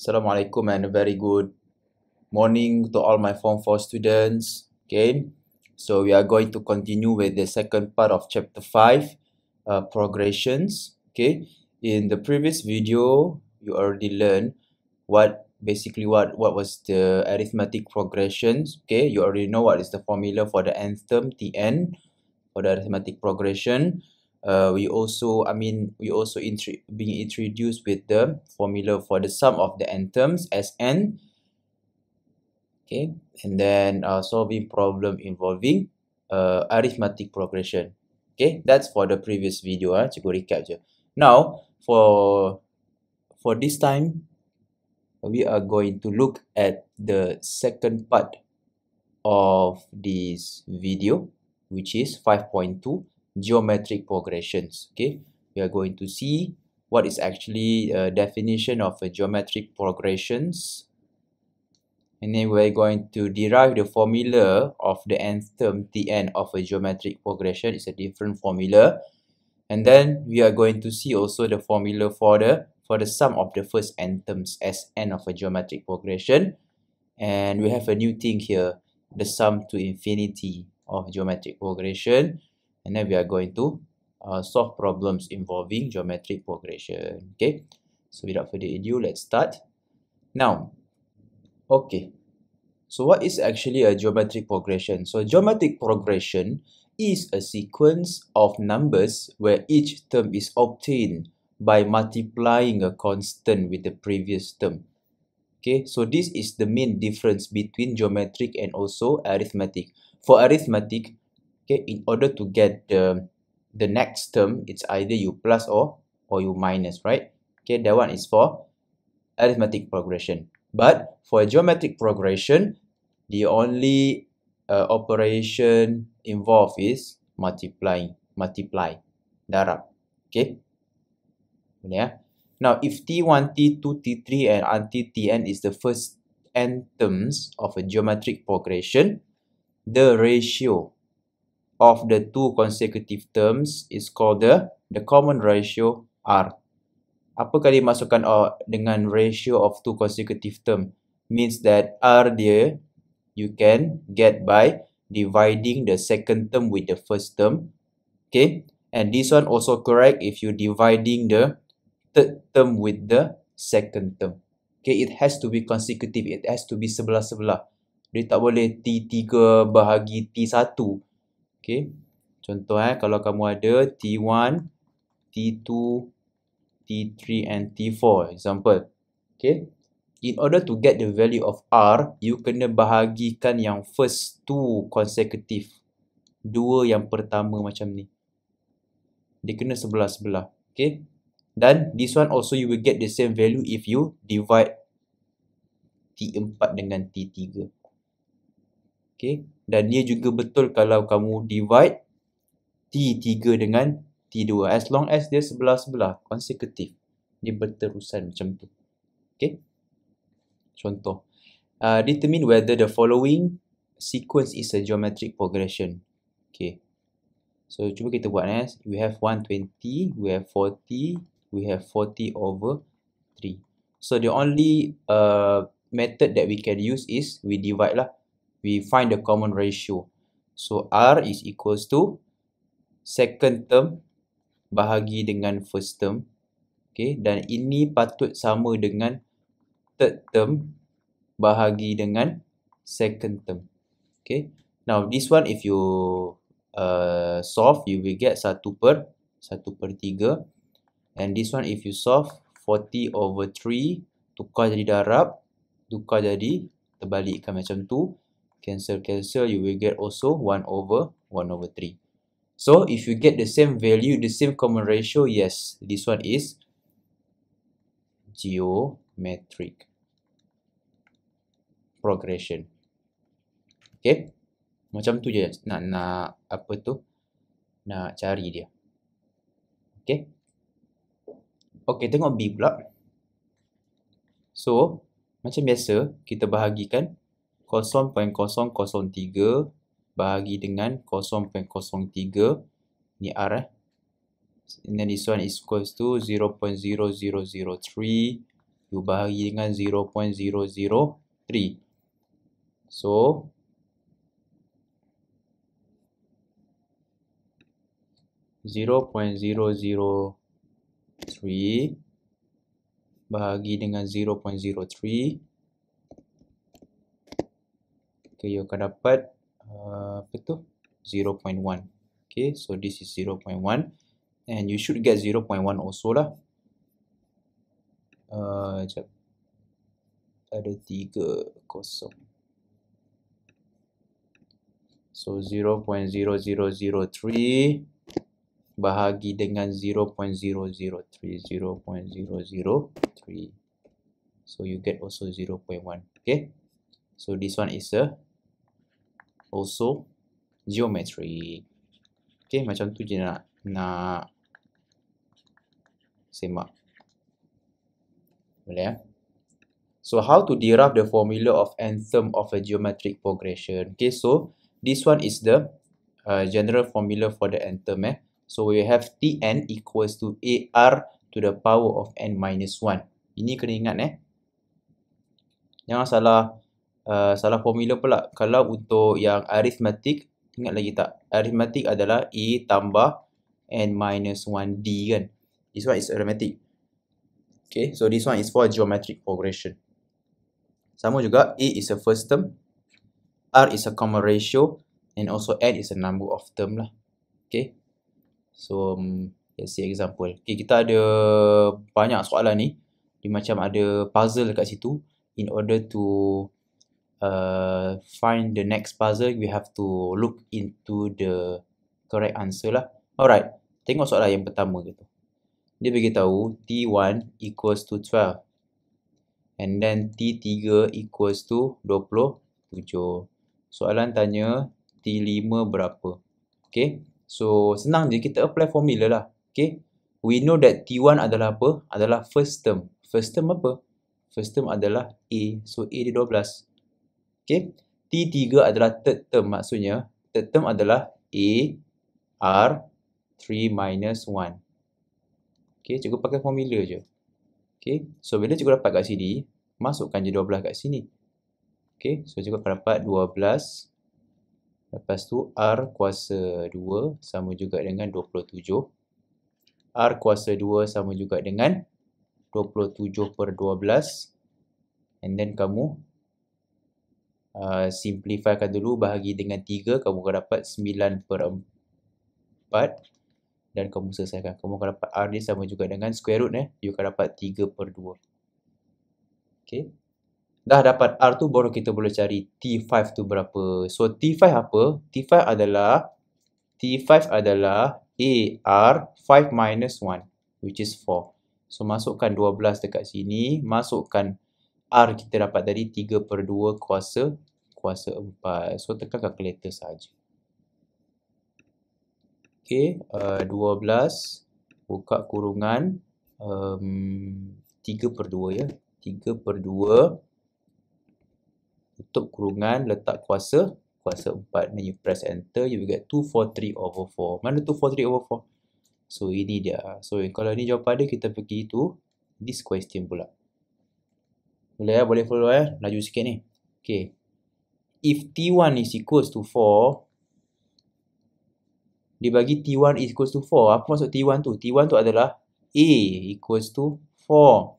Assalamualaikum and a very good morning to all my Form 4 students. Okay, so we are going to continue with the second part of Chapter 5, uh, Progressions. Okay, in the previous video, you already learned what basically what, what was the arithmetic progressions. Okay, you already know what is the formula for the nth term, Tn, for the arithmetic progression. uh, we also I mean we also intri- being introduced with the formula for the sum of the n terms as n okay and then uh, solving problem involving uh, arithmetic progression okay that's for the previous video huh? to go recap je. now for for this time we are going to look at the second part of this video which is 5.2 geometric progressions okay we are going to see what is actually a definition of a geometric progressions and then we're going to derive the formula of the nth term Tn of a geometric progression it's a different formula and then we are going to see also the formula for the for the sum of the first n terms as n of a geometric progression and we have a new thing here the sum to infinity of geometric progression and then we are going to uh, solve problems involving geometric progression okay so without further ado let's start now okay so what is actually a geometric progression so geometric progression is a sequence of numbers where each term is obtained by multiplying a constant with the previous term okay so this is the main difference between geometric and also arithmetic for arithmetic okay in order to get the the next term it's either you plus or or you minus right okay that one is for arithmetic progression but for geometric progression the only uh, operation involved is multiplying multiply darab okay yeah now if t1 t2 t3 and until tn is the first n terms of a geometric progression the ratio of the two consecutive terms is called the the common ratio R. Apa kali masukkan R dengan ratio of two consecutive term means that R dia you can get by dividing the second term with the first term. Okay, and this one also correct if you dividing the third term with the second term. Okay, it has to be consecutive. It has to be sebelah-sebelah. Dia tak boleh T3 bahagi T1. Okay. Contoh eh, kalau kamu ada T1, T2, T3 and T4. Example. Okay. In order to get the value of R, you kena bahagikan yang first two consecutive. Dua yang pertama macam ni. Dia kena sebelah-sebelah. Okay. Dan this one also you will get the same value if you divide T4 dengan T3. Okay. Dan dia juga betul kalau kamu divide T3 dengan T2. As long as dia sebelah-sebelah, konsekutif. Dia berterusan macam tu. Okay. Contoh. Uh, determine whether the following sequence is a geometric progression. Okay. So, cuba kita buat ni. Eh. We have 120, we have 40, we have 40 over 3. So, the only uh, method that we can use is we divide lah we find the common ratio. So R is equals to second term bahagi dengan first term. Okay, dan ini patut sama dengan third term bahagi dengan second term. Okay, now this one if you uh, solve, you will get 1 per 1 per 3. And this one if you solve 40 over 3, tukar jadi darab, tukar jadi terbalikkan macam tu cancel cancel you will get also 1 over 1 over 3 so if you get the same value the same common ratio yes this one is geometric progression okay macam tu je nak nak apa tu nak cari dia okay okay tengok b pula so macam biasa kita bahagikan 0.003 bahagi dengan 0.03 ni R eh. And then this one is equals to 0.0003 you bahagi dengan 0.003. So zero point zero zero three bahagi dengan zero point zero three maka you akan dapat uh, apa tu 0.1 okay so this is 0.1 and you should get 0.1 also lah uh, jap. ada tiga kosong so 0.0003 bahagi dengan 0.003 0.003 so you get also 0.1 okay so this one is a also geometry. Okay, macam tu je nak nak semak. Boleh ya? So how to derive the formula of anthem of a geometric progression? Okay, so this one is the uh, general formula for the anthem. Eh? So we have Tn equals to Ar to the power of n minus 1. Ini kena ingat eh. Jangan salah Eh, salah formula pula. Kalau untuk yang aritmetik ingat lagi tak? Aritmetik adalah E tambah N minus 1D kan? This one is aritmatik. Okay, so this one is for geometric progression. Sama juga, A is a first term, R is a common ratio, and also N is a number of term lah. Okay, so um, let's see example. Okay, kita ada banyak soalan ni. Dia macam ada puzzle dekat situ in order to uh, find the next puzzle, we have to look into the correct answer lah. Alright, tengok soalan yang pertama gitu. Dia bagi tahu T1 equals to 12. And then T3 equals to 27. Soalan tanya T5 berapa. Okay, so senang je kita apply formula lah. Okay, we know that T1 adalah apa? Adalah first term. First term apa? First term adalah A. So A dia Okay. T3 adalah third term maksudnya. Third term adalah A R 3 minus 1. Okay. Cukup pakai formula je. Okay. So bila cikgu dapat kat sini, masukkan je 12 kat sini. Okay. So cikgu akan dapat 12. Lepas tu R kuasa 2 sama juga dengan 27. R kuasa 2 sama juga dengan 27 per 12. And then kamu uh, ah, simplifykan dulu bahagi dengan 3 kamu akan dapat 9 per 4 dan kamu selesaikan. Kamu akan dapat R ni sama juga dengan square root eh. You akan dapat 3 per 2. Okay. Dah dapat R tu baru kita boleh cari T5 tu berapa. So T5 apa? T5 adalah T5 adalah r 5 minus 1 which is 4. So masukkan 12 dekat sini, masukkan R kita dapat tadi 3 per 2 kuasa kuasa 4. So tekan kalkulator saja. Okay, uh, 12 buka kurungan um, 3 per 2 ya. 3 per 2 tutup kurungan letak kuasa kuasa 4. Then you press enter you will get 243 over 4. Mana 243 over 4? So ini dia. So kalau ni jawapan dia kita pergi tu this question pula. 243 boleh ya, boleh follow ya. Laju sikit ni. Okay. If T1 is equals to 4, dibagi T1 is equals to 4. Apa maksud T1 tu? T1 tu adalah A equals to 4.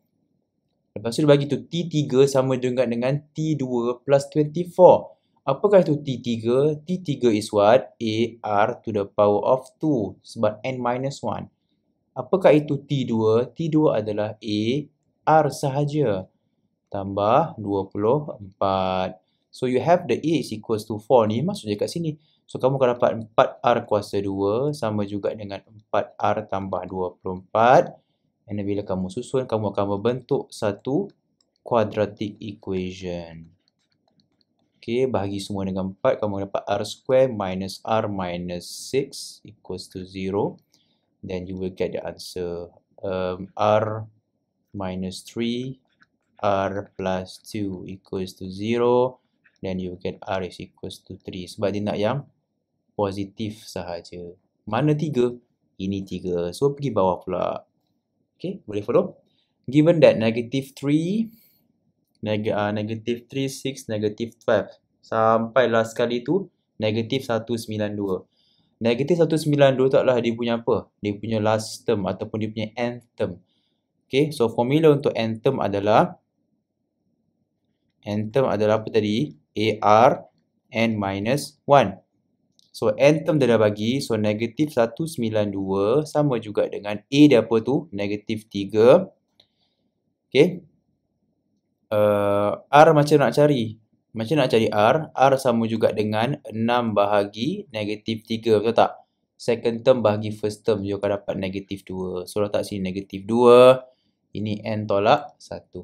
Lepas tu dia bagi tu T3 sama dengan dengan T2 plus 24. Apakah itu T3? T3 is what? A R to the power of 2 sebab N minus 1. Apakah itu T2? T2 adalah A R sahaja tambah 24. So you have the A is equals to 4 ni maksudnya kat sini. So kamu akan dapat 4R kuasa 2 sama juga dengan 4R tambah 24. And bila kamu susun, kamu akan membentuk satu quadratic equation. Okay, bahagi semua dengan 4, kamu akan dapat R square minus R minus 6 equals to 0. Then you will get the answer um, R minus 3 r plus 2 equals to 0 then you get r is equals to 3 sebab dia nak yang positif sahaja mana 3 ini 3 so pergi bawah pula Okay, boleh follow given that negative 3 neg uh, negative 3 6 negative 5, sampai last kali tu negative 192 negative 192 tu adalah dia punya apa dia punya last term ataupun dia punya end term Okay, so formula untuk n term adalah n term adalah apa tadi? AR n minus 1. So n term dia dah bagi. So negatif 192 sama juga dengan A dia apa tu? Negatif 3. Okay. Uh, R macam nak cari? Macam nak cari R? R sama juga dengan 6 bahagi negatif 3. Betul tak? Second term bahagi first term. You akan dapat negatif 2. So letak sini negatif 2. Ini n tolak 1.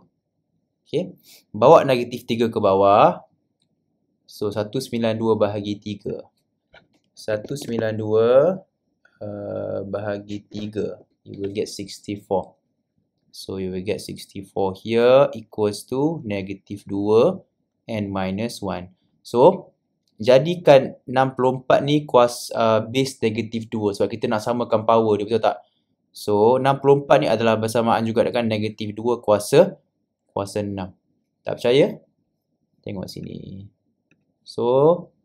Okay. Bawa negatif 3 ke bawah. So, 192 bahagi 3. 192 Uh, bahagi 3 You will get 64 So you will get 64 here Equals to negative 2 And minus 1 So Jadikan 64 ni kuas uh, Base negatif 2 Sebab kita nak samakan power dia betul tak So 64 ni adalah bersamaan juga dengan negatif 2 kuasa kuasa 6. Tak percaya? Tengok sini. So,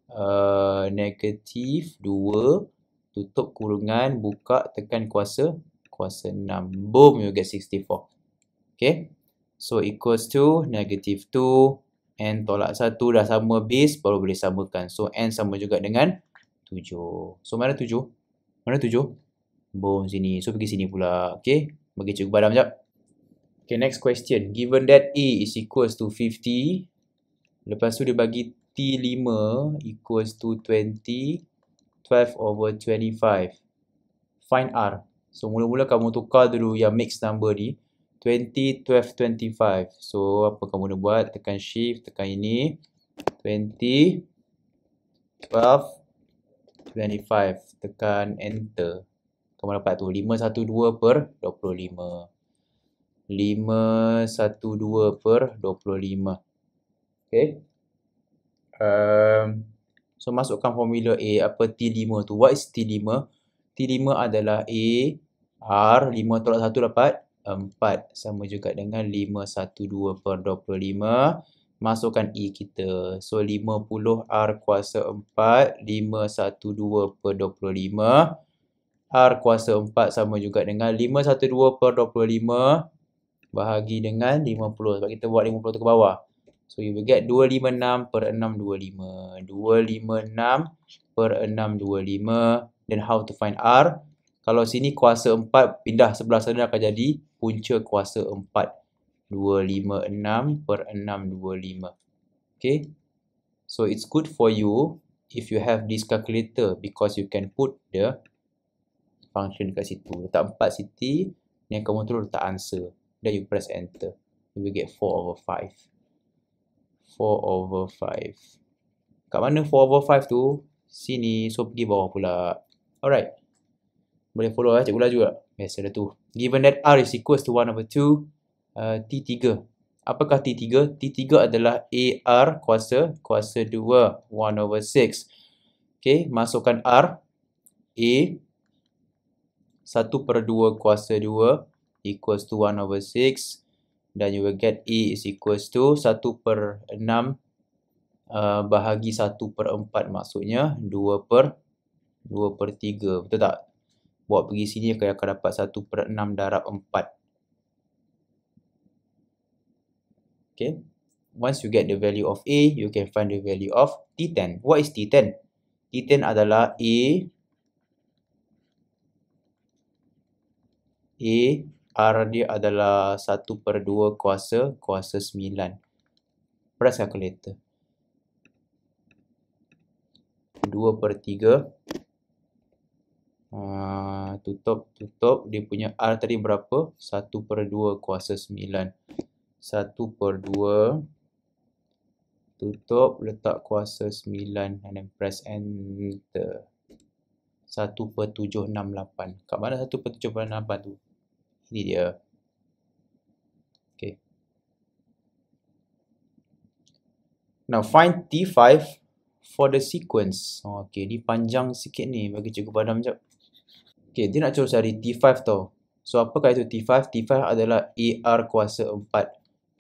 uh, negatif 2 tutup kurungan, buka, tekan kuasa, kuasa 6. Boom, you get 64. Okay. So, equals to negatif 2 n tolak 1 dah sama base, baru boleh samakan. So, n sama juga dengan 7. So, mana 7? Mana 7? Boom, sini. So, pergi sini pula. Okay. Bagi cikgu badan sekejap. Okay, next question. Given that A is equals to 50. Lepas tu dia bagi T5 equals to 20. 12 over 25. Find R. So, mula-mula kamu tukar dulu yang mixed number ni. 20, 12, 25. So, apa kamu nak buat? Tekan shift, tekan ini. 20, 12, 25. Tekan enter. Kamu dapat tu. 5, 1, 2 per 25. 512 per 25. Okay. Um, so, masukkan formula A. Apa T5 tu? What is T5? T5 adalah A, R, 5 tolak 1 dapat 4. Sama juga dengan 512 per 25. Masukkan E kita. So, 50 R kuasa 4, 512 per 25. R kuasa 4 sama juga dengan 512 per bahagi dengan 50 sebab kita buat 50 tu ke bawah. So you will get 256 per 625. 256 per 625 then how to find R. Kalau sini kuasa 4 pindah sebelah sana akan jadi punca kuasa 4. 256 per 625. Okay. So it's good for you if you have this calculator because you can put the function dekat situ. Letak 4 city, ni kamu terus letak answer. Then you press enter. You will get 4 over 5. 4 over 5. Kat mana 4 over 5 tu? Sini. So pergi bawah pula. Alright. Boleh follow eh. Cikgu laju lah. Biasa dah tu. Given that R is equals to 1 over 2. Uh, T3. Apakah T3? T3 adalah AR kuasa kuasa 2. 1 over 6. Okay. Masukkan R. A. 1 per 2 kuasa 2 equals to 1 over 6 dan you will get E is equals to 1 per 6 uh, bahagi 1 per 4 maksudnya 2 per 2 per 3 betul tak? Buat pergi sini kau akan dapat 1 per 6 darab 4 Okay Once you get the value of A, you can find the value of T10. What is T10? T10 adalah A A R dia adalah 1 per 2 kuasa kuasa 9. Press calculator. 2 per 3. Uh, ah, tutup, tutup. Dia punya R tadi berapa? 1 per 2 kuasa 9. 1 per 2. Tutup, letak kuasa 9. And then press enter. 1 per 768. Kat mana 1 per 768 tu? ini dia okay now find t5 for the sequence oh, okay ni panjang sikit ni bagi cikgu padam jap okay dia nak cuba cari t5 tau so apakah itu t5 t5 adalah ar kuasa 4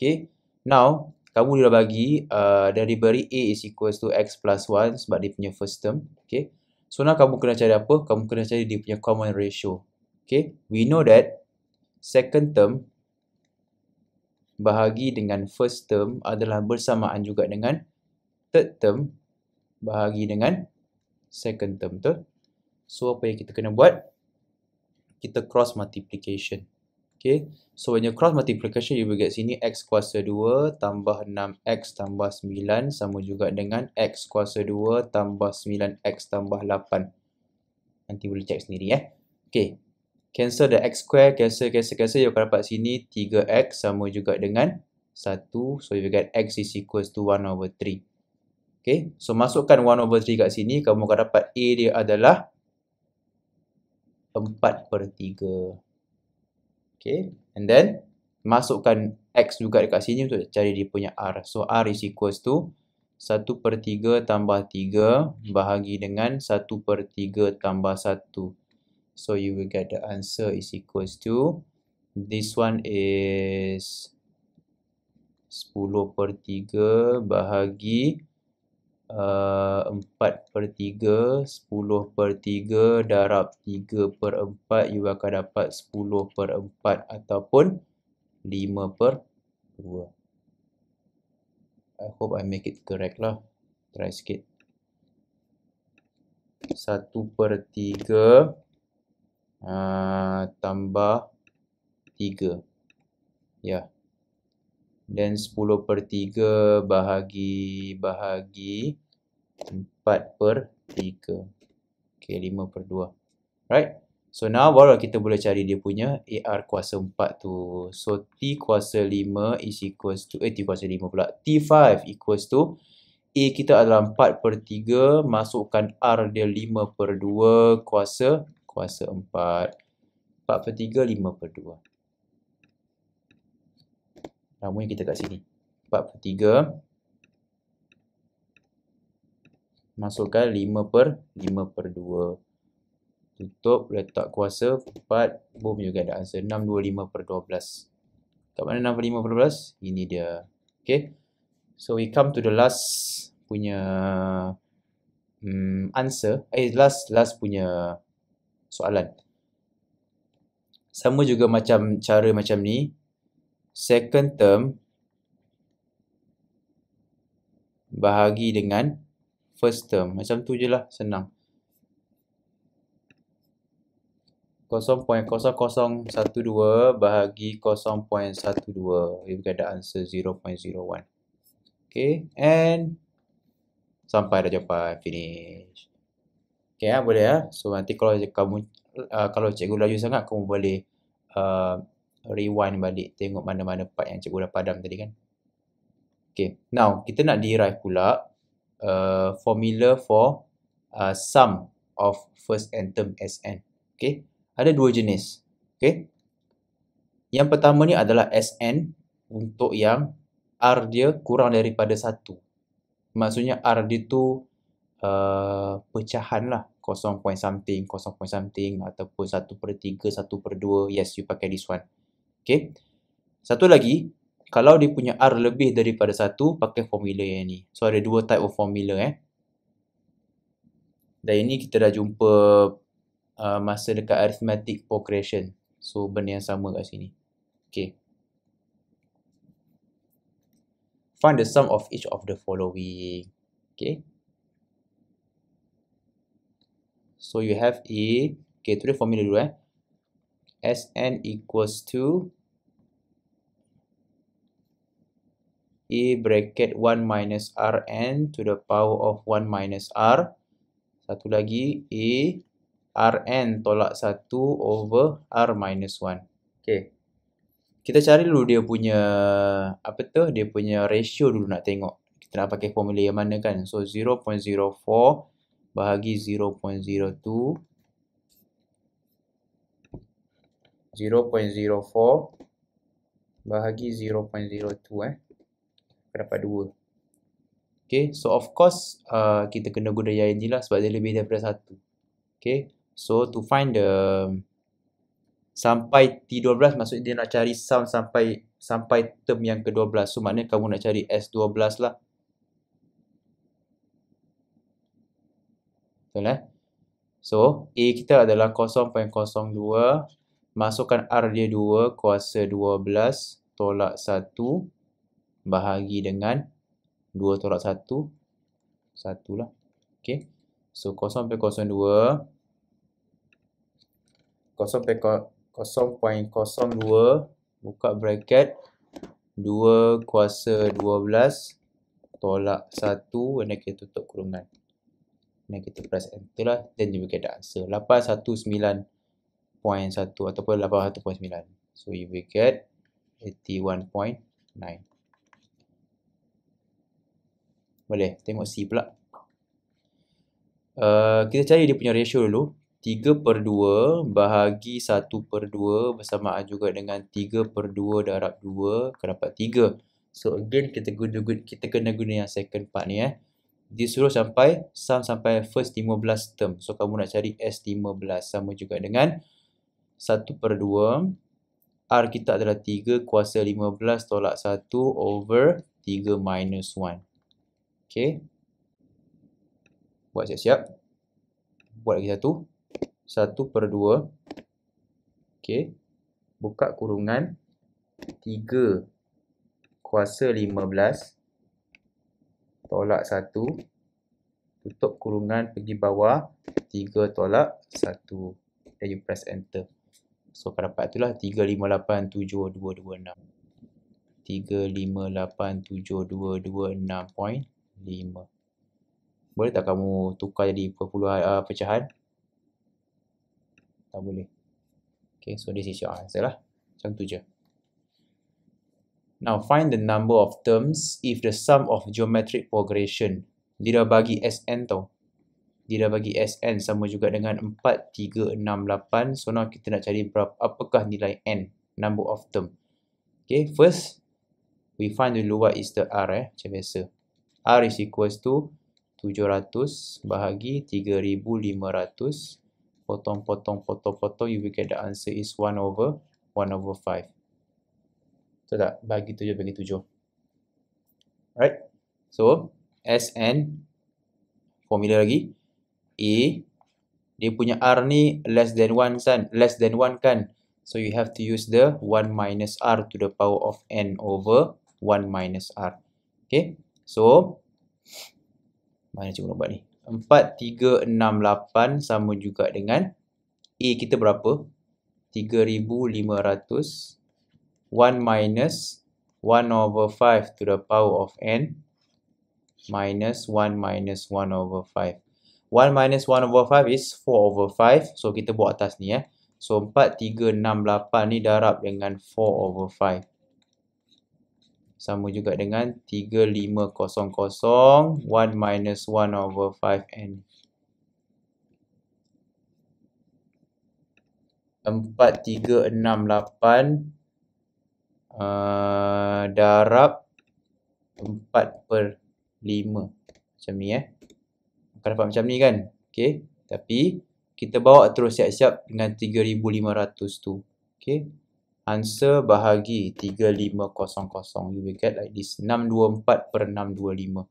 okay now kamu dah bagi uh, dah diberi a is equal to x plus 1 sebab dia punya first term okay so now kamu kena cari apa kamu kena cari dia punya common ratio okay we know that second term bahagi dengan first term adalah bersamaan juga dengan third term bahagi dengan second term tu. So apa yang kita kena buat? Kita cross multiplication. Okay. So when you cross multiplication, you will get sini x kuasa 2 tambah 6x tambah 9 sama juga dengan x kuasa 2 tambah 9x tambah 8. Nanti boleh check sendiri eh. Okay cancel the x square, cancel, cancel, cancel, you akan dapat sini 3x sama juga dengan 1. So, you get x is equals to 1 over 3. Okay, so masukkan 1 over 3 kat sini, kamu akan dapat a dia adalah 4 per 3. Okay, and then masukkan x juga dekat sini untuk cari dia punya r. So, r is equals to 1 per 3 tambah 3 bahagi dengan 1 per 3 tambah 1. So you will get the answer is equals to this one is 10 per 3 bahagi uh, 4 per 3, 10 per 3 darab 3 per 4, you akan dapat 10 per 4 ataupun 5 per 2. I hope I make it correct lah. Try sikit. 1 per 3 uh, tambah 3. Ya. Dan Then 10 per 3 bahagi bahagi 4 per 3. Okay, 5 per 2. Right? So now baru kita boleh cari dia punya AR kuasa 4 tu. So T kuasa 5 is equals to, eh T kuasa 5 pula. T5 equals to A kita adalah 4 per 3 masukkan R dia 5 per 2 kuasa 4 kuasa 4 4 per 3, 5 per 2 Ramunya kita kat sini 4 per 3 Masukkan 5 per 5 per 2 Tutup, letak kuasa 4, boom juga ada answer 6, 2, 5 per 12 Kat mana 6 per 5 per 12? Ini dia Okay So we come to the last punya um, answer Eh last, last punya soalan. Sama juga macam cara macam ni. Second term bahagi dengan first term. Macam tu je lah senang. 0.0012 bahagi 0.12. You got the answer 0.01. Okay. And sampai dah jumpa. Finish. Okay, ya, boleh ya. So nanti kalau kamu uh, kalau cikgu laju sangat kamu boleh uh, rewind balik tengok mana-mana part yang cikgu dah padam tadi kan. Okay, now kita nak derive pula uh, formula for uh, sum of first n term Sn. Okay, ada dua jenis. Okay, yang pertama ni adalah Sn untuk yang R dia kurang daripada satu. Maksudnya R dia tu uh, pecahan lah. 0. Point something, 0. Point something ataupun 1 per 3, 1 per 2. Yes, you pakai this one. Okay. Satu lagi, kalau dia punya R lebih daripada 1, pakai formula yang ni. So, ada dua type of formula eh. Dan ini kita dah jumpa uh, masa dekat arithmetic progression. So, benda yang sama kat sini. Okay. Find the sum of each of the following. Okay. So you have E. Okay, tulis formula dulu eh. Sn equals to E bracket 1 minus Rn to the power of 1 minus R. Satu lagi, E Rn tolak 1 over R minus 1. Okay. Kita cari dulu dia punya, apa tu, dia punya ratio dulu nak tengok. Kita nak pakai formula yang mana kan. So, 0.04 bahagi 0.02 0.04 bahagi 0.02 eh kita dapat 2 Okay, so of course uh, kita kena guna yang ni lah sebab dia lebih daripada 1 Okay, so to find the um, sampai T12 maksudnya dia nak cari sum sampai sampai term yang ke-12 So maknanya kamu nak cari S12 lah Betul eh? So, A kita adalah 0.02 masukkan R dia 2 kuasa 12 tolak 1 bahagi dengan 2 tolak 1 1 lah. Okay. So, 0.02 0.02 buka bracket 2 kuasa 12 tolak 1 dan kita tutup kurungan kena kita press enter lah then you will get the answer 819.1 ataupun 81.9 so you will get 81.9 boleh tengok C pula uh, kita cari dia punya ratio dulu 3 per 2 bahagi 1 per 2 bersamaan juga dengan 3 per 2 darab 2 kena dapat 3 So again kita guna, kita kena guna yang second part ni eh disuruh sampai sum sampai first 15 term. So kamu nak cari S15 sama juga dengan 1 per 2. R kita adalah 3 kuasa 15 tolak 1 over 3 minus 1. Okay. Buat siap-siap. Buat lagi satu. 1 per 2. Okay. Buka kurungan 3 kuasa 15 tolak tolak 1 tutup kurungan pergi bawah 3 tolak 1 then you press enter so lah kau dapat itulah point 358.7226.5 boleh tak kamu tukar jadi perpuluhan uh, pecahan tak boleh Okay, so this is your answer lah. Macam tu je. Now find the number of terms if the sum of geometric progression. Dia dah bagi Sn tau. Dia dah bagi Sn sama juga dengan 4, 3, 6, 8. So now kita nak cari berapa, apakah nilai n, number of term. Okay, first we find dulu what is the R eh, macam biasa. R is equals to 700 bahagi 3500 potong potong potong potong you will get the answer is 1 over 1 over 5. Betul tak? Bagi tujuh, bagi tujuh. Right? So, Sn, formula lagi. A, dia punya R ni less than one kan? Less than one kan? So, you have to use the one minus R to the power of N over one minus R. Okay? So, mana cikgu nombor ni? 4, 3, 6, 8 sama juga dengan A kita berapa? 3,500 1 minus 1 over 5 to the power of n minus 1 minus 1 over 5. 1 minus 1 over 5 is 4 over 5. So, kita buat atas ni ya. Eh. So, 4, 3, 6, 8 ni darab dengan 4 over 5. Sama juga dengan 3, 5, 0, 0, 1 minus 1 over 5n. 4, 3, 6, 8 Ah, darab 4 per 5 macam ni eh akan dapat macam ni kan okey tapi kita bawa terus siap-siap dengan 3500 tu okey answer bahagi 3500 you will get like this 624 per 625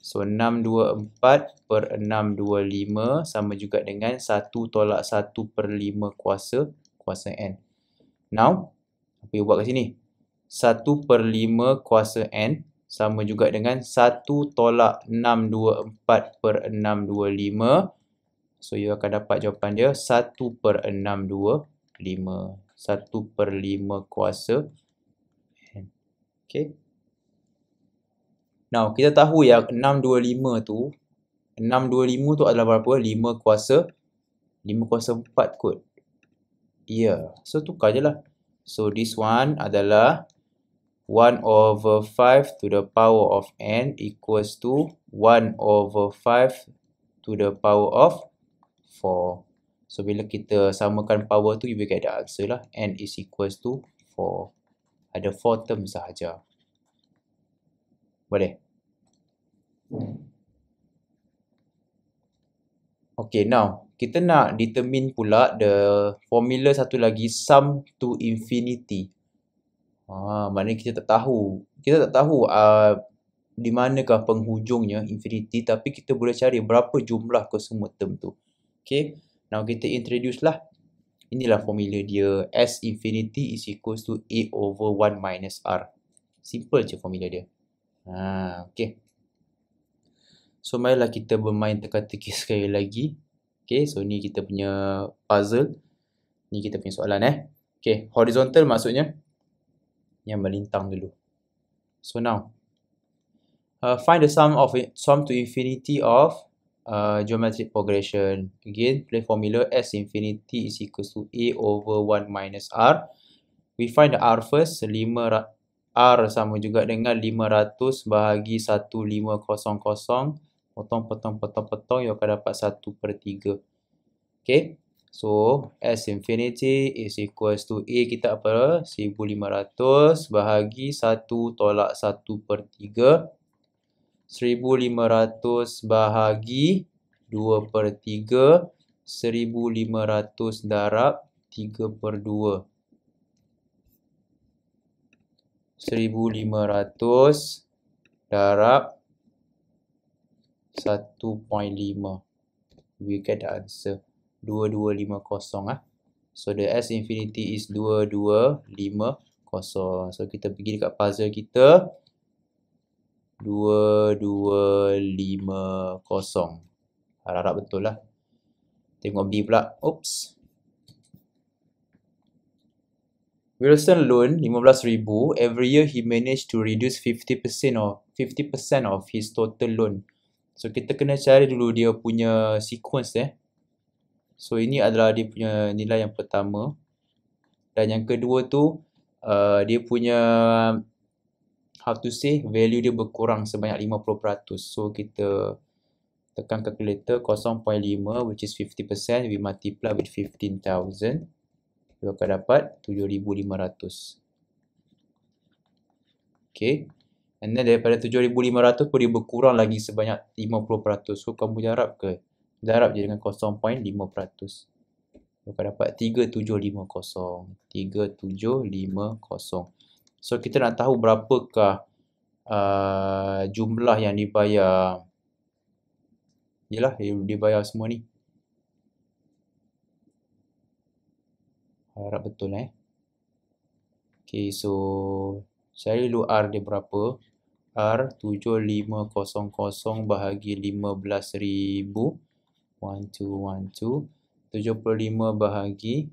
so 624 per 625 sama juga dengan 1 tolak 1 per 5 kuasa kuasa n now apa you buat kat sini? 1 per 5 kuasa N sama juga dengan 1 tolak 624 per 625. So, you akan dapat jawapan dia 1 per 625. 1 per 5 kuasa N. Okay. Now, kita tahu yang 625 tu, 625 tu adalah berapa? 5 kuasa 5 kuasa 4 kot. Ya. Yeah. So, tukar je lah. So this one adalah 1 over 5 to the power of n equals to 1 over 5 to the power of 4. So bila kita samakan power tu, you will get the answer lah. n is equals to 4. Ada 4 term sahaja. Boleh? Okay, now kita nak determine pula the formula satu lagi sum to infinity. Ah, maknanya kita tak tahu. Kita tak tahu uh, di manakah penghujungnya infinity tapi kita boleh cari berapa jumlah ke semua term tu. Okay. Now kita introduce lah. Inilah formula dia. S infinity is equals to A over 1 minus R. Simple je formula dia. Ah, okay. So, marilah kita bermain teka-teki sekali lagi. Okay, so ni kita punya puzzle. Ni kita punya soalan eh. Okay, horizontal maksudnya yang melintang dulu. So now, uh, find the sum of sum to infinity of uh, geometric progression. Again, play formula S infinity is equal to A over 1 minus R. We find the R first, 5 R sama juga dengan 500 bahagi 1500 potong, potong, potong, potong, you akan dapat 1 per 3. Okay. So, S infinity is equals to A kita apa? 1,500 bahagi 1 tolak 1 per 3. 1,500 bahagi 2 per 3. 1,500 darab 3 per 2. 1,500 darab 1.5 we get the answer 2250 ah so the s infinity is 2250 so kita pergi dekat puzzle kita 2250 harap-harap betul lah tengok b pula oops Wilson loan 15000 every year he managed to reduce 50% of 50% of his total loan So kita kena cari dulu dia punya sequence eh. So ini adalah dia punya nilai yang pertama. Dan yang kedua tu uh, dia punya how to say value dia berkurang sebanyak 50%. So kita tekan calculator 0.5 which is 50% we multiply with 15,000. Kita akan dapat 7,500. Okay. And then daripada 7500 pun dia berkurang lagi sebanyak 50% So kamu jarap ke? Jarap je dengan 0.5% Kau dapat 3750 3750 So kita nak tahu berapakah uh, jumlah yang dibayar Yelah dibayar semua ni Harap betul eh Okay so Saya luar dia berapa PR 7500 bahagi 15,000 1212 75 bahagi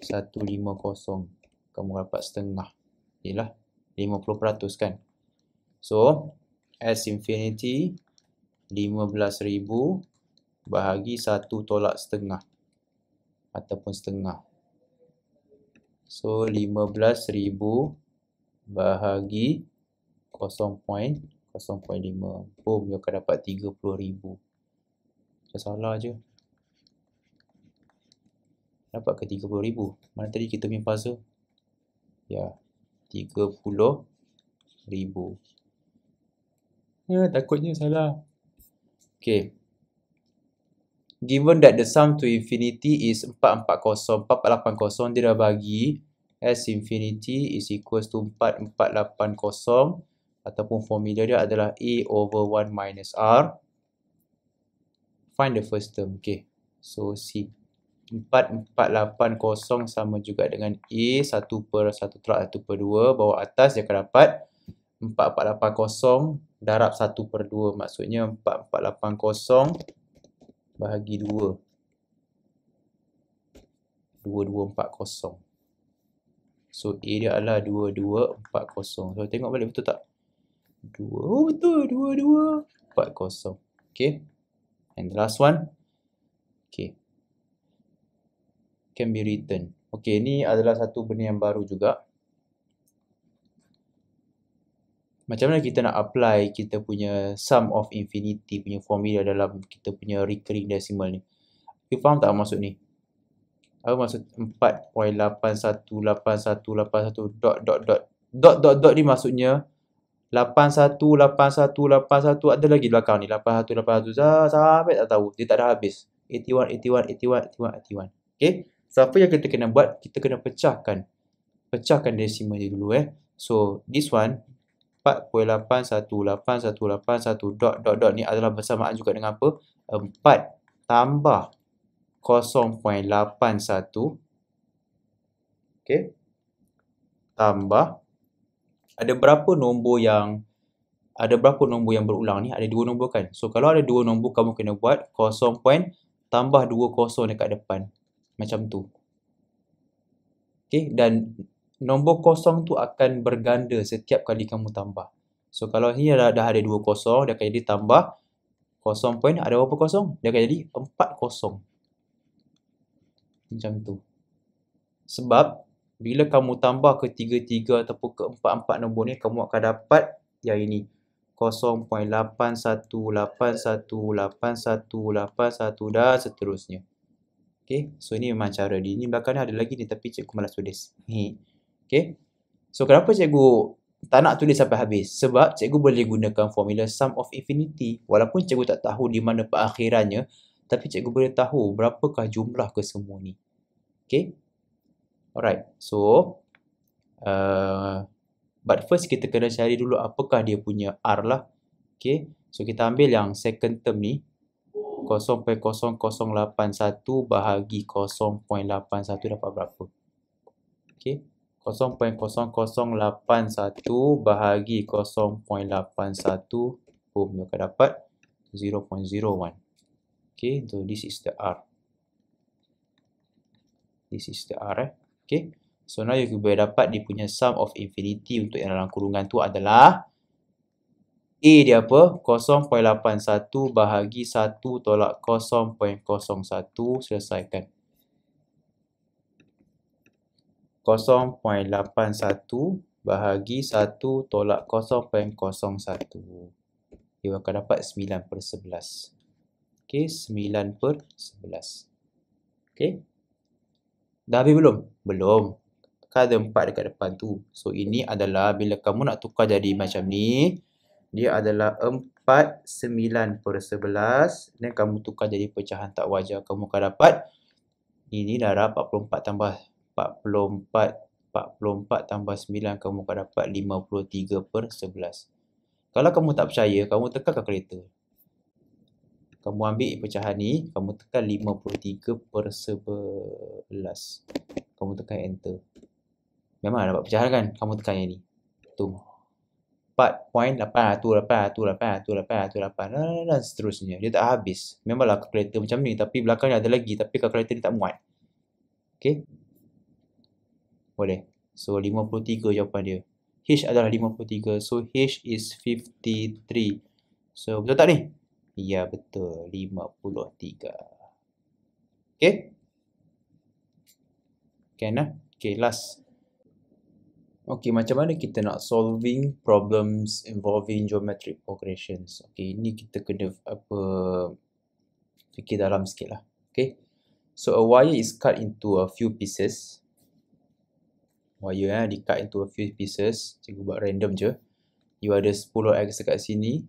150 kamu dapat setengah ialah 50% kan so S infinity 15,000 bahagi 1 tolak setengah ataupun setengah so 15,000 bahagi 0.0.5 boom you akan dapat 30,000 salah je dapat ke 30,000 mana tadi kita punya puzzle ya 30,000 ya takutnya salah Okay. given that the sum to infinity is 440, 480 dia dah bagi S infinity is equals to 4480 ataupun formula dia adalah E over 1 minus R. Find the first term. Okay. So C. 4480 sama juga dengan E 1 per 1 terak 1 per 2. Bawah atas dia akan dapat 4480 darab 1 per 2. Maksudnya 4480 bahagi 2. 2240. So A dia adalah 2240. So tengok balik betul tak? 2 oh, betul 2240. Okay. And the last one. Okay. Can be written. Okay, ni adalah satu benda yang baru juga. Macam mana kita nak apply kita punya sum of infinity punya formula dalam kita punya recurring decimal ni. You faham tak maksud ni? apa maksud 4.81.81.81 dot dot dot dot dot dot ni maksudnya 818181 ada lagi belakang ni 818181 sampai tak tahu dia tak ada habis 81 81 81 81 81 okey so apa yang kita kena buat kita kena pecahkan pecahkan desimal dia dulu eh so this one 4.81.81.81 dot dot dot ni adalah bersamaan juga dengan apa 4 tambah 0.81 okey tambah ada berapa nombor yang ada berapa nombor yang berulang ni ada dua nombor kan so kalau ada dua nombor kamu kena buat 0. tambah dua kosong dekat depan macam tu okey dan nombor kosong tu akan berganda setiap kali kamu tambah so kalau ni dah, ada ada dua kosong dia akan jadi tambah 0. ada berapa kosong dia akan jadi 4 kosong macam tu. Sebab bila kamu tambah ke tiga tiga, ataupun ke empat empat nombor ni, kamu akan dapat yang ini. 0.81818181 dan seterusnya. Okay, so ni memang cara dia. ini, belakang ni ada lagi ni tapi cikgu malas tulis. Hei. Okay, so kenapa cikgu tak nak tulis sampai habis? Sebab cikgu boleh gunakan formula sum of infinity. Walaupun cikgu tak tahu di mana perakhirannya, tapi cikgu boleh tahu berapakah jumlah kesemua ni. Okay. Alright. So, uh, but first kita kena cari dulu apakah dia punya R lah. Okay. So, kita ambil yang second term ni. 0.0081 bahagi 0.81 dapat berapa? Okay. 0.0081 bahagi 0.81 boom, you dapat 0.01. Okay, so this is the R this is the R eh. Okay. So now you boleh dapat dia punya sum of infinity untuk yang dalam kurungan tu adalah A dia apa? 0.81 bahagi 1 tolak 0.01 selesaikan. 0.81 bahagi 1 tolak 0.01. Dia akan dapat 9 per 11. Okay, 9 per 11. Okay. Dah habis belum? Belum. Kan ada empat dekat depan tu. So, ini adalah bila kamu nak tukar jadi macam ni. Dia adalah empat sembilan per sebelas. Dan kamu tukar jadi pecahan tak wajar. Kamu akan dapat. Ini darah empat puluh empat tambah empat puluh empat. Empat puluh empat tambah sembilan. Kamu akan dapat lima puluh tiga per sebelas. Kalau kamu tak percaya, kamu tekan ke kereta kamu ambil pecahan ni, kamu tekan 53 per 11. Kamu tekan enter. Memang dapat pecahan kan? Kamu tekan yang ni. Tu. 4.8128128128 dan seterusnya. Dia tak habis. Memanglah kalkulator macam ni tapi belakangnya ada lagi tapi kalkulator ni tak muat. Okay. Boleh. So 53 jawapan dia. H adalah 53. So H is 53. So betul tak ni? Ya betul, 53. Okay? Okay, nah. Okay, last. Okay, macam mana kita nak solving problems involving geometric progressions? Okay, ini kita kena apa fikir dalam sikit lah. Okay? So, a wire is cut into a few pieces. Wire eh, di cut into a few pieces. Cikgu buat random je. You ada 10x dekat sini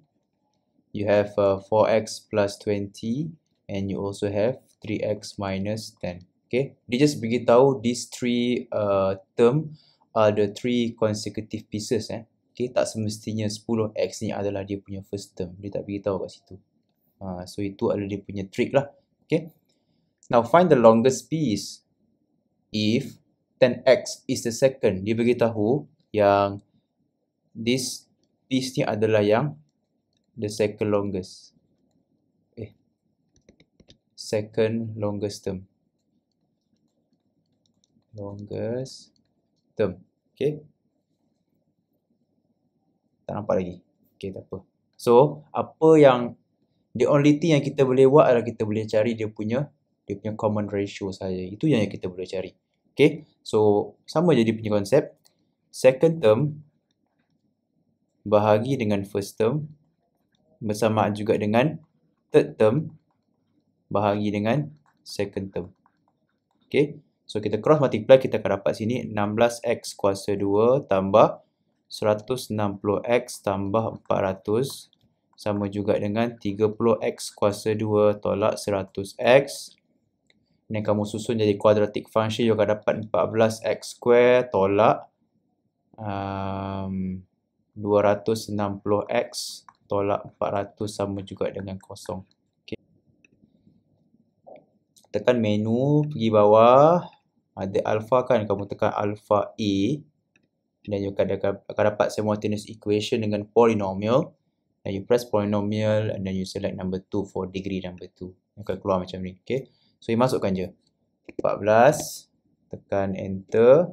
you have uh, 4x plus 20 and you also have 3x minus 10. Okay, dia just beritahu these three uh, term are the three consecutive pieces. Eh? Okay, tak semestinya 10x ni adalah dia punya first term. Dia tak beritahu kat situ. Uh, so, itu adalah dia punya trick lah. Okay, now find the longest piece if 10x is the second. Dia beritahu yang this piece ni adalah yang the second longest eh second longest term longest term okay tak nampak lagi okay tak apa so apa yang the only thing yang kita boleh buat adalah kita boleh cari dia punya dia punya common ratio saja itu yang kita boleh cari okay so sama jadi punya konsep second term bahagi dengan first term bersamaan juga dengan third term bahagi dengan second term. Okay. So kita cross multiply kita akan dapat sini 16x kuasa 2 tambah 160x tambah 400 sama juga dengan 30x kuasa 2 tolak 100x. Ini kamu susun jadi quadratic function, you dapat 14x square tolak um, 260x tolak 400 sama juga dengan kosong. Okay. Tekan menu, pergi bawah. Ada alpha kan, kamu tekan alpha A. Dan you akan, akan dapat simultaneous equation dengan polynomial. Then you press polynomial and then you select number 2 for degree number 2. Okay keluar macam ni. Okay. So you masukkan je. 14, tekan enter.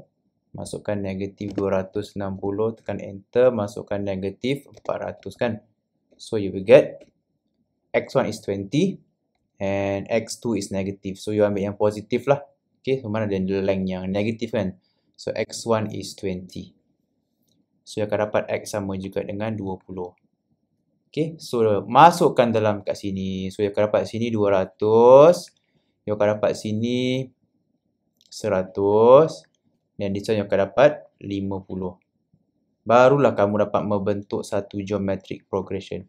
Masukkan negatif 260, tekan enter, masukkan negatif 400 kan. So you will get x1 is 20 and x2 is negative. So you ambil yang positif lah. Okay, so mana dia length yang negatif kan? So x1 is 20. So you akan dapat x sama juga dengan 20. Okay, so masukkan dalam kat sini. So you akan dapat sini 200. You akan dapat sini 100. Dan this one you akan dapat 50 barulah kamu dapat membentuk satu geometric progression.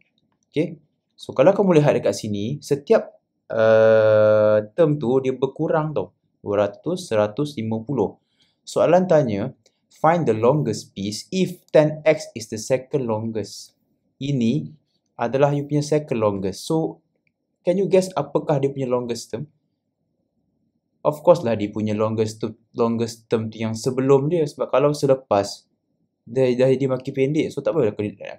Okay. So, kalau kamu lihat dekat sini, setiap uh, term tu dia berkurang tau. 200, 150. Soalan tanya, find the longest piece if 10x is the second longest. Ini adalah you punya second longest. So, can you guess apakah dia punya longest term? Of course lah dia punya longest term, longest term tu yang sebelum dia. Sebab kalau selepas, dah, dah dia makin pendek so tak apa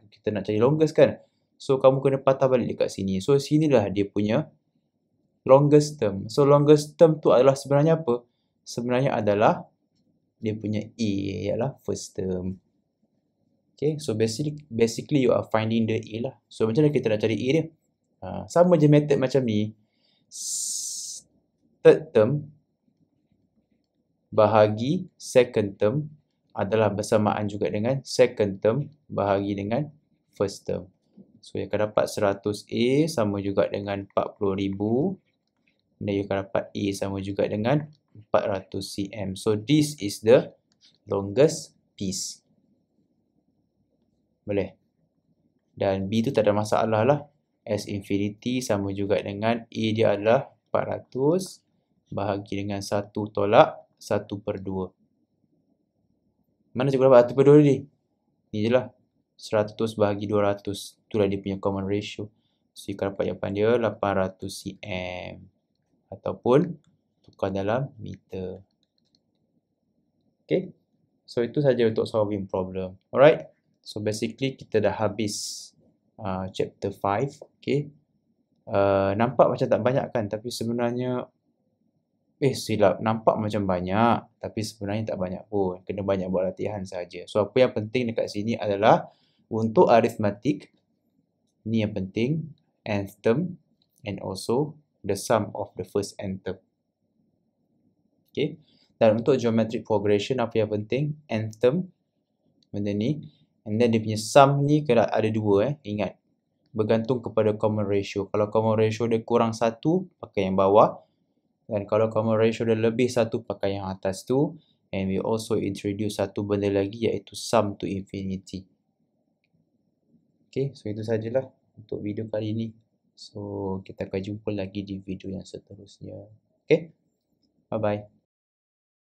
kita nak cari longest kan so kamu kena patah balik dekat sini so sini lah dia punya longest term so longest term tu adalah sebenarnya apa sebenarnya adalah dia punya E ialah first term Okay, so basically, basically you are finding the E lah. So macam mana kita nak cari E dia? Uh, sama je method macam ni. Third term bahagi second term adalah bersamaan juga dengan second term bahagi dengan first term. So, you akan dapat 100A sama juga dengan 40,000. Then, you akan dapat A sama juga dengan 400cm. So, this is the longest piece. Boleh? Dan B tu tak ada masalah lah. S infinity sama juga dengan A dia adalah 400 bahagi dengan 1 tolak 1 per 2. Mana cikgu dapat 1 per 2 ni? Ni je lah. 100 bahagi 200. Itulah dia punya common ratio. So, cikgu dapat jawapan dia 800 cm. Ataupun tukar dalam meter. Okay. So, itu saja untuk solving problem. Alright. So, basically kita dah habis uh, chapter 5. Okay. Uh, nampak macam tak banyak kan tapi sebenarnya eh silap nampak macam banyak tapi sebenarnya tak banyak pun kena banyak buat latihan saja so apa yang penting dekat sini adalah untuk aritmatik ni yang penting nth term and also the sum of the first n term okay dan untuk geometric progression apa yang penting nth term benda ni and then dia punya sum ni kena ada dua eh ingat bergantung kepada common ratio kalau common ratio dia kurang satu pakai yang bawah dan kalau common ratio dah lebih satu pakai yang atas tu And we also introduce satu benda lagi iaitu sum to infinity Okay, so itu sajalah untuk video kali ini So, kita akan jumpa lagi di video yang seterusnya Okay, bye-bye